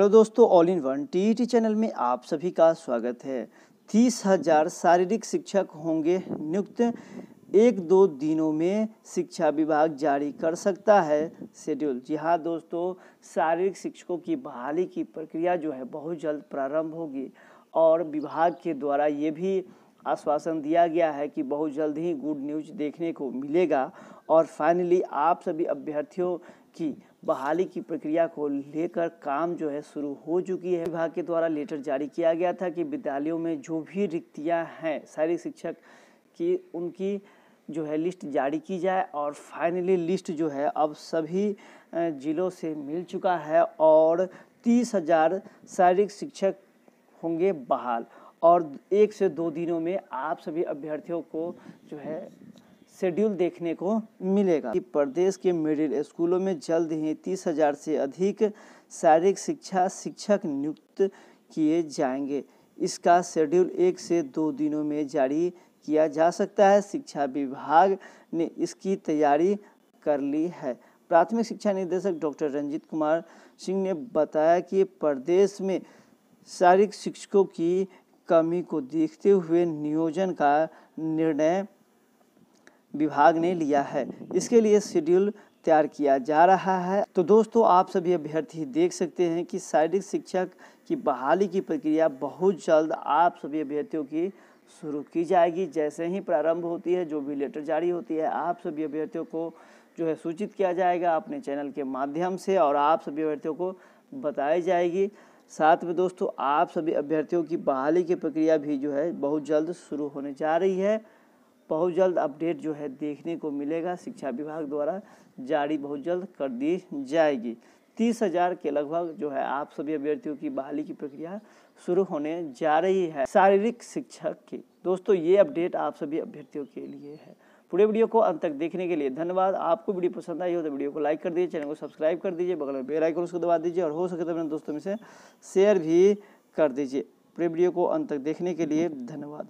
hello दोस्तों all in one T channel में आप सभी का स्वागत है तीस हजार शारीरिक शिक्षक होंगे नियुक्त एक दो दिनों में शिक्षा विभाग जारी कर सकता है शेड्यूल जी हाँ दोस्तों शारीरिक शिक्षकों की बहाली की प्रक्रिया जो है बहुत जल्द प्रारंभ होगी और विभाग के द्वारा ये भी आश्वासन दिया गया है कि बहुत जल्द ही गुड न्यूज देखने को मिलेगा और फाइनली आप सभी अभ्यर्थियों की बहाली की प्रक्रिया को लेकर काम जो है शुरू हो चुकी है विभाग के द्वारा लेटर जारी किया गया था कि विद्यालयों में जो भी रिक्तियाँ हैं सारी शिक्षक की उनकी जो है लिस्ट जारी की जाए और फाइनली लिस्ट जो है अब सभी जिलों से मिल चुका है और तीस हज़ार शारीरिक शिक्षक होंगे बहाल और एक से दो दिनों में आप सभी अभ्यर्थियों को जो है शेड्यूल देखने को मिलेगा कि प्रदेश के मिडिल स्कूलों में जल्द ही तीस हजार से अधिक शारीरिक शिक्षा शिक्षक नियुक्त किए जाएंगे इसका शेड्यूल एक से दो दिनों में जारी किया जा सकता है शिक्षा विभाग ने इसकी तैयारी कर ली है प्राथमिक शिक्षा निदेशक डॉक्टर रंजीत कुमार सिंह ने बताया कि प्रदेश में शारीरिक शिक्षकों की कमी को देखते हुए नियोजन का निर्णय विभाग ने लिया है इसके लिए शेड्यूल तैयार किया जा रहा है तो दोस्तों आप सभी अभ्यर्थी देख सकते हैं कि शारीरिक शिक्षा की बहाली की प्रक्रिया बहुत जल्द आप सभी अभ्यर्थियों की शुरू की जाएगी जैसे ही प्रारंभ होती है जो भी लेटर जारी होती है आप सभी अभ्यर्थियों को जो है सूचित किया जाएगा अपने चैनल के माध्यम से और आप सभी अभ्यर्थियों को बताई जाएगी साथ में दोस्तों आप सभी अभ्यर्थियों की बहाली की प्रक्रिया भी जो है बहुत जल्द शुरू होने जा रही है बहुत जल्द अपडेट जो है देखने को मिलेगा शिक्षा विभाग द्वारा जारी बहुत जल्द कर दी जाएगी तीस हजार के लगभग जो है आप सभी अभ्यर्थियों की बहाली की प्रक्रिया शुरू होने जा रही है शारीरिक शिक्षक की दोस्तों ये अपडेट आप सभी अभ्यर्थियों के लिए है पूरे वीडियो को अंत तक देखने के लिए धन्यवाद आपको वीडियो पसंद आई हो तो वीडियो को लाइक कर दीजिए चैनल को सब्सक्राइब कर दीजिए बगल में बेल आइकन उसको दबा दीजिए और हो सके तो अपने दोस्तों में से शेयर भी कर दीजिए पूरे वीडियो को अंत तक देखने के लिए धन्यवाद